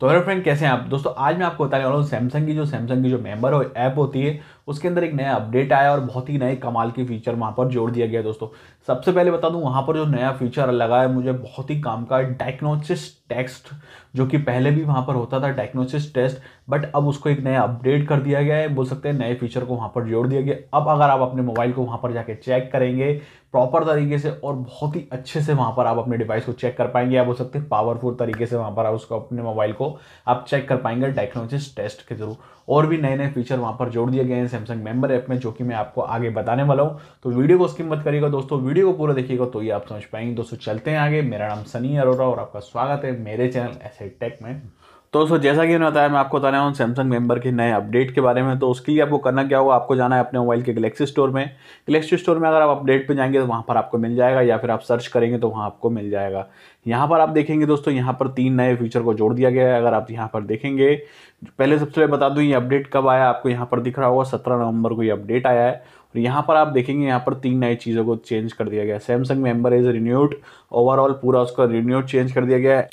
तो hello friend कैसे हैं आप दोस्तों आज मैं आपको बताने वाला हूँ सैमसंग की जो सैमसंग की जो मेंबर हो ऐप होती है उसके अंदर एक नया अपडेट आया और बहुत ही नए कमाल के फीचर वहाँ पर जोड़ दिया गया दोस्तों सबसे पहले बता दूँ वहाँ पर जो नया फीचर लगा है मुझे बहुत ही काम का डायग्नोसिस टेक्स्ट जो कि पहले भी वहाँ पर होता था डायग्नोसिस टेस्ट बट अब उसको एक नया अपडेट कर दिया गया है बोल सकते हैं नए फीचर को वहाँ पर जोड़ दिया गया अब अगर आप अपने मोबाइल को वहाँ पर जाके चेक करेंगे प्रॉपर तरीके से और बहुत ही अच्छे से वहाँ पर आप अपने डिवाइस को चेक कर पाएंगे या बोल सकते हैं पावरफुल तरीके से वहाँ पर आप उसको अपने मोबाइल को आप चेक कर पाएंगे डायग्नोसिस टेस्ट के थ्रू और भी नए नए फीचर वहाँ पर जोड़ दिए गए हैं सैमसंग मेंबर ऐप में जो कि मैं आपको आगे बताने वाला हूँ तो वीडियो को स्किप मत करिएगा दोस्तों वीडियो को पूरा देखिएगा तो ये आप समझ पाएंगे दोस्तों चलते हैं आगे मेरा नाम सनी अरोरा और आपका स्वागत है मेरे चैनल ऐसे टेक में तो दोस्तों जैसा कि मैंने बताया मैं आपको बता रहा हूँ सैमसंग मेम्बर के नए अपडेट के बारे में तो उसके लिए आपको करना क्या होगा आपको जाना है अपने मोबाइल के गलेक्सी स्टोर में गलेक्सी स्टोर में अगर आप अपडेट पे जाएंगे तो वहाँ पर आपको मिल जाएगा या फिर आप सर्च करेंगे तो वहाँ आपको मिल जाएगा यहाँ पर आप देखेंगे दोस्तों यहाँ पर तीन नए फीचर को जोड़ दिया गया है अगर आप यहाँ पर देखेंगे पहले सबसे पहले बता दूँ ये अपडेट कब आया आपको यहाँ पर दिख रहा होगा सत्रह नवंबर को ये अपडेट आया है और यहाँ पर आप देखेंगे यहाँ पर तीन नई चीज़ों को चेंज कर दिया गया Samsung member is renewed overall पूरा उसका रिन्यूड चेंज कर दिया गया है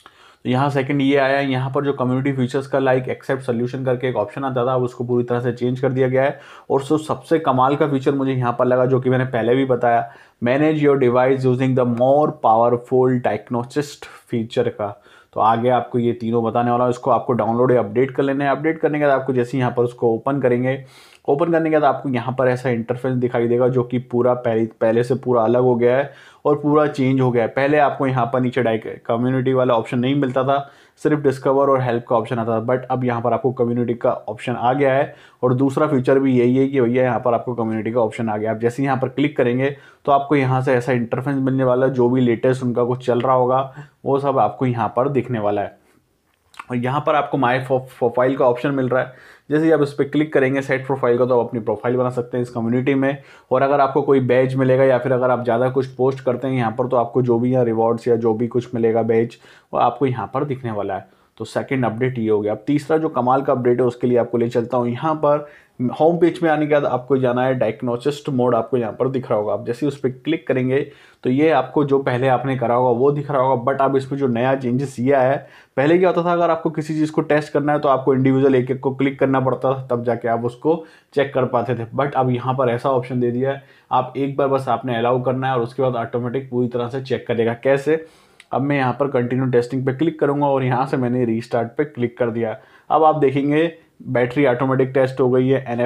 यहाँ सेकंड ये आया है यहाँ पर जो कम्युनिटी फीचर्स का लाइक एक्सेप्ट सोल्यूशन करके एक ऑप्शन आता था उसको पूरी तरह से चेंज कर दिया गया है और सो सबसे कमाल का फीचर मुझे यहाँ पर लगा जो कि मैंने पहले भी बताया manage your device using the more powerful diagnostic feature का तो आगे आपको ये तीनों बताने वाला है उसको आपको डाउनलोड या अपडेट कर लेना है अपडेट करने के बाद आपको जैसे यहाँ पर उसको ओपन करेंगे ओपन करने के बाद आपको यहाँ पर ऐसा इंटरफेस दिखाई देगा जो कि पूरा पहले पहले से पूरा अलग हो गया है और पूरा चेंज हो गया है पहले आपको यहाँ पर नीचे डाइक कम्युनिटी वाला ऑप्शन नहीं मिलता था सिर्फ डिस्कवर और हेल्प का ऑप्शन आता था बट अब यहाँ पर आपको कम्युनिटी का ऑप्शन आ गया है और दूसरा फीचर भी यही है कि भैया यहाँ पर आपको कम्युनिटी का ऑप्शन आ गया आप जैसे यहाँ पर क्लिक करेंगे तो आपको यहाँ से ऐसा इंटरफेस मिलने वाला जो भी लेटेस्ट उनका कुछ चल रहा होगा वो सब आपको यहाँ पर दिखने वाला है और यहाँ पर आपको माई प्रोफाइल का ऑप्शन मिल रहा है जैसे आप इस पर क्लिक करेंगे सेट प्रोफाइल का तो आप अपनी प्रोफाइल बना सकते हैं इस कम्युनिटी में और अगर आपको कोई बैच मिलेगा या फिर अगर आप ज़्यादा कुछ पोस्ट करते हैं यहाँ पर तो आपको जो भी यहाँ रिवॉर्ड्स या जो भी कुछ मिलेगा बैच वो आपको यहाँ पर दिखने वाला है तो सेकंड अपडेट ये हो गया अब तीसरा जो कमाल का अपडेट है उसके लिए आपको ले चलता हूँ यहाँ पर होम पेज में आने के बाद आपको जाना है डायग्नोसिस्ट मोड आपको यहाँ पर दिख रहा होगा आप जैसे उस पर क्लिक करेंगे तो ये आपको जो पहले आपने करा होगा वो दिख रहा होगा बट अब इसमें जो नया चेंजेस ये आया है पहले क्या होता था अगर आपको किसी चीज़ को टेस्ट करना है तो आपको इंडिविजुअल एक एक को क्लिक करना पड़ता था तब जाके आप उसको चेक कर पाते थे बट अब यहाँ पर ऐसा ऑप्शन दे दिया है आप एक बार बस आपने अलाउ करना है और उसके बाद ऑटोमेटिक पूरी तरह से चेक करेगा कैसे अब मैं यहाँ पर कंटिन्यू टेस्टिंग पे क्लिक करूँगा और यहाँ से मैंने रीस्टार्ट पे क्लिक कर दिया अब आप देखेंगे बैटरी ऑटोमेटिक टेस्ट हो गई है एन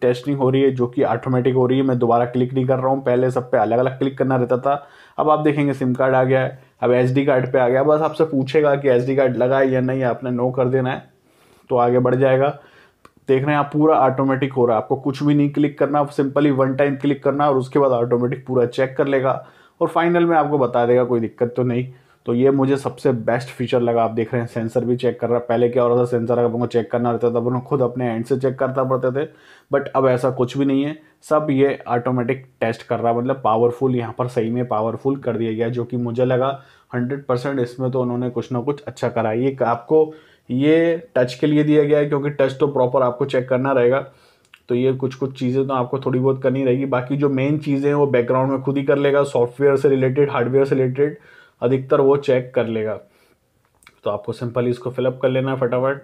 टेस्टिंग हो रही है जो कि ऑटोमेटिक हो रही है मैं दोबारा क्लिक नहीं कर रहा हूँ पहले सब पे अलग अलग क्लिक करना रहता था अब आप देखेंगे सिम कार्ड आ गया है अब एस कार्ड पर आ गया बस आपसे पूछेगा कि एस कार्ड लगा है या नहीं आपने नो कर देना है तो आगे बढ़ जाएगा देख रहे हैं आप पूरा ऑटोमेटिक हो रहा है आपको कुछ भी नहीं क्लिक करना सिंपली वन टाइम क्लिक करना और उसके बाद ऑटोमेटिक पूरा चेक कर लेगा और फाइनल में आपको बता देगा कोई दिक्कत तो नहीं तो ये मुझे सबसे बेस्ट फीचर लगा आप देख रहे हैं सेंसर भी चेक कर रहा है पहले क्या हो रहा था सेंसर अगर उनको चेक करना रहता था अपन तो खुद अपने एंड से चेक करता पड़ते थे बट अब ऐसा कुछ भी नहीं है सब ये ऑटोमेटिक टेस्ट कर रहा है मतलब पावरफुल यहाँ पर सही में पावरफुल कर दिया गया जो कि मुझे लगा हंड्रेड परसेंट इसमें तो उन्होंने कुछ ना कुछ अच्छा करा ये आपको ये टच के लिए दिया गया है क्योंकि टच तो प्रॉपर आपको चेक करना रहेगा तो ये कुछ कुछ चीज़ें तो आपको थोड़ी बहुत करनी रहेगी बाकी जो मेन चीज़ें हैं वो बैकग्राउंड में खुद ही कर लेगा सॉफ्टवेयर से रिलेटेड हार्डवेयर से रिलेटेड अधिकतर वो चेक कर लेगा तो आपको सिंपली इसको फिलअप कर लेना है फटाफट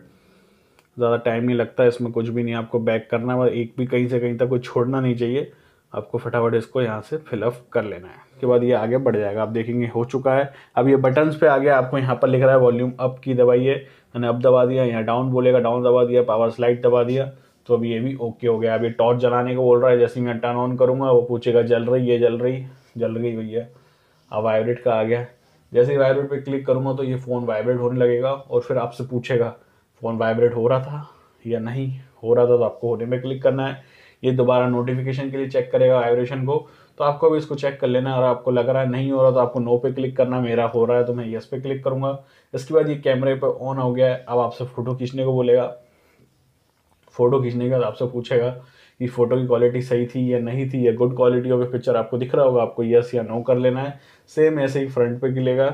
ज़्यादा टाइम नहीं लगता इसमें कुछ भी नहीं आपको बैक करना है एक भी कहीं से कहीं तक कोई छोड़ना नहीं चाहिए आपको फटाफट इसको यहाँ से फिलअप कर लेना है उसके बाद ये आगे बढ़ जाएगा आप देखेंगे हो चुका है अब ये बटन्स पे आगे आपको यहाँ पर लिख रहा है वॉल्यूम अप की दबाइए मैंने अप दबा दिया यहाँ डाउन बोलेगा डाउन दबा दिया पावर स्लाइड दबा दिया तो अभी ये भी ओके हो गया अभी टॉर्च जलाने को बोल रहा है जैसे मैं टर्न ऑन करूँगा वो पूछेगा जल रही है जल रही जल रही भैया अब वाइब्रेट का आ गया जैसे ही वाइब्रेट पर क्लिक करूँगा तो ये फ़ोन वाइब्रेट होने लगेगा और फिर आपसे पूछेगा फ़ोन वाइब्रेट हो रहा था या नहीं हो रहा था तो आपको होने में क्लिक करना है ये दोबारा नोटिफिकेशन के लिए चेक करेगा वाइब्रेशन को तो आपको भी इसको चेक कर लेना है और आपको लग रहा है नहीं हो रहा तो आपको नो पे क्लिक करना मेरा हो रहा है तो मैं यस पे क्लिक करूँगा इसके बाद ये कैमरे पर ऑन हो गया है अब आपसे फ़ोटो खींचने को बोलेगा फ़ोटो खींचने के बाद आपसे पूछेगा कि फ़ोटो की क्वालिटी सही थी या नहीं थी या good quality of a picture आपको दिख रहा होगा आपको यस या नो कर लेना है सेम ऐसे ही फ्रंट पे गिलेगा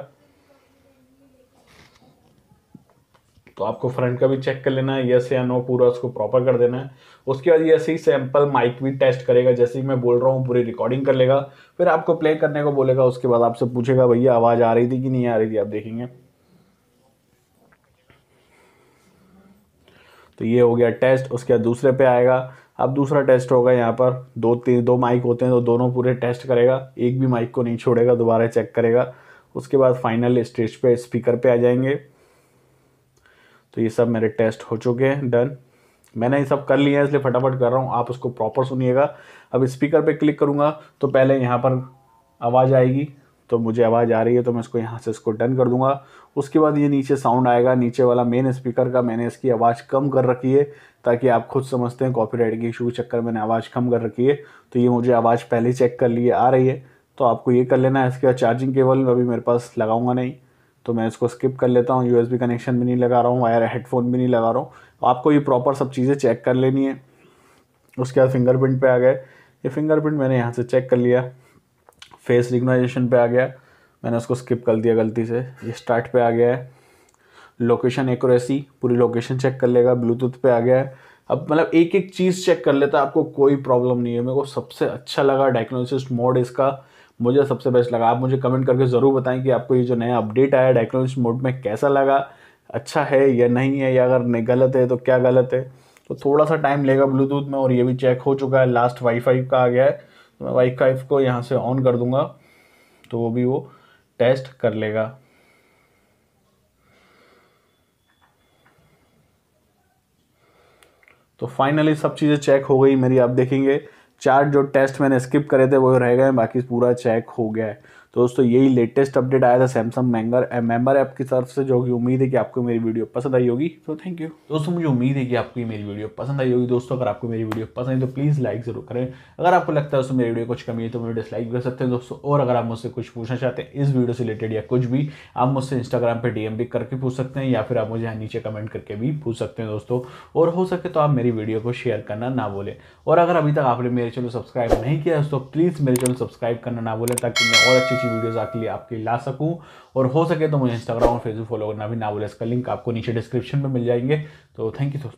तो आपको फ्रंट का भी चेक कर लेना है यस या नो पूरा उसको प्रॉपर कर देना है उसके बाद ये ही सैंपल माइक भी टेस्ट करेगा जैसे ही मैं बोल रहा हूँ पूरी रिकॉर्डिंग कर लेगा फिर आपको प्ले करने को बोलेगा उसके बाद आपसे पूछेगा भैया आवाज़ आ रही थी कि नहीं आ रही थी आप देखेंगे तो ये हो गया टेस्ट उसके बाद दूसरे पे आएगा अब दूसरा टेस्ट होगा यहाँ पर दो तीन दो माइक होते हैं तो दोनों पूरे टेस्ट करेगा एक भी माइक को नहीं छोड़ेगा दोबारा चेक करेगा उसके बाद फाइनल स्टेज पे स्पीकर पे आ जाएंगे तो ये सब मेरे टेस्ट हो चुके हैं डन मैंने ये सब कर लिया है इसलिए फटाफट कर रहा हूँ आप उसको प्रॉपर सुनिएगा अब स्पीकर पर क्लिक करूँगा तो पहले यहाँ पर आवाज़ आएगी तो मुझे आवाज़ आ रही है तो मैं इसको यहाँ से इसको डन कर दूंगा उसके बाद ये नीचे साउंड आएगा नीचे वाला मेन स्पीकर का मैंने इसकी आवाज़ कम कर रखी है ताकि आप खुद समझते हैं कॉपीराइट के इशू के चक्कर मैंने आवाज़ कम कर रखी है तो ये मुझे आवाज़ पहले चेक कर लिए आ रही है तो आपको ये कर लेना है इसके बाद चार्जिंग केबल अभी मेरे पास लगाऊंगा नहीं तो मैं इसको स्किप कर लेता हूँ यू कनेक्शन भी नहीं लगा रहा हूँ वायर हेडफोन भी नहीं लगा रहा हूँ तो आपको ये प्रॉपर सब चीज़ें चेक कर लेनी है उसके बाद फिंगरप्रिंट पर आ गए ये फिंगरप्रिंट मैंने यहाँ से चेक कर लिया फेस रिकग्नाइजेशन पे आ गया मैंने उसको स्किप कर दिया गलती से ये स्टार्ट पे आ गया है लोकेशन एक्यूरेसी पूरी लोकेशन चेक कर लेगा ब्लूटूथ पे आ गया है अब मतलब एक एक चीज़ चेक कर लेता आपको कोई प्रॉब्लम नहीं है मेरे को सबसे अच्छा लगा डायग्नोसिस मोड इसका मुझे सबसे बेस्ट लगा आप मुझे कमेंट करके ज़रूर बताएं कि आपको ये जो नया अपडेट आया डायग्नोसिस मोड में कैसा लगा अच्छा है या नहीं है या अगर गलत है तो क्या गलत है तो थोड़ा सा टाइम लेगा ब्लूटूथ में और ये भी चेक हो चुका है लास्ट वाईफाई का आ गया है मैं वाई फाइव को यहाँ से ऑन कर दूंगा तो वो भी वो टेस्ट कर लेगा तो फाइनली सब चीज़ें चेक हो गई मेरी आप देखेंगे चार जो टेस्ट मैंने स्किप करे थे वो रह गए बाकी पूरा चेक हो गया है तो दोस्तों यही लेटेस्ट अपडेट आया था सैमसंग मैंगर मेम्बर ऐप की तरफ से जो कि उम्मीद है कि आपको मेरी वीडियो पसंद आई होगी तो थैंक यू दोस्तों मुझे उम्मीद है कि आपको मेरी वीडियो पसंद आई होगी दोस्तों अगर आपको मेरी वीडियो पसंद आई तो प्लीज़ लाइक ज़रूर करें अगर आपको लगता है उसमें मेरी वीडियो कुछ कमी है तो मुझे डिसलाइक कर सकते हैं दोस्तों और अगर आप मुझसे कुछ पूछना चाहते हैं इस वीडियो से रिलेटेड या कुछ भी आप मुझसे इंस्टाग्राम पर डीएम भी करके पूछ सकते हैं या फिर आप मुझे यहाँ नीचे कमेंट करके भी पूछ सकते हैं दोस्तों और हो सके तो आप मेरी वीडियो को शेयर करना ना बोले और अगर अभी तक आपने मेरे चैनल सब्सक्राइब नहीं किया दोस्तों प्लीज़ मेरे चैनल सब्सक्राइब करना ना बोले ताकि मैं और अच्छी अच्छी वीडियोस आपके लिए आपके ला सकूं और हो सके तो मुझे इंस्टाग्राम और फेसबुक फॉलो करना भी ना बोले इसका लिंक आपको नीचे डिस्क्रिप्शन में मिल जाएंगे तो थैंक यू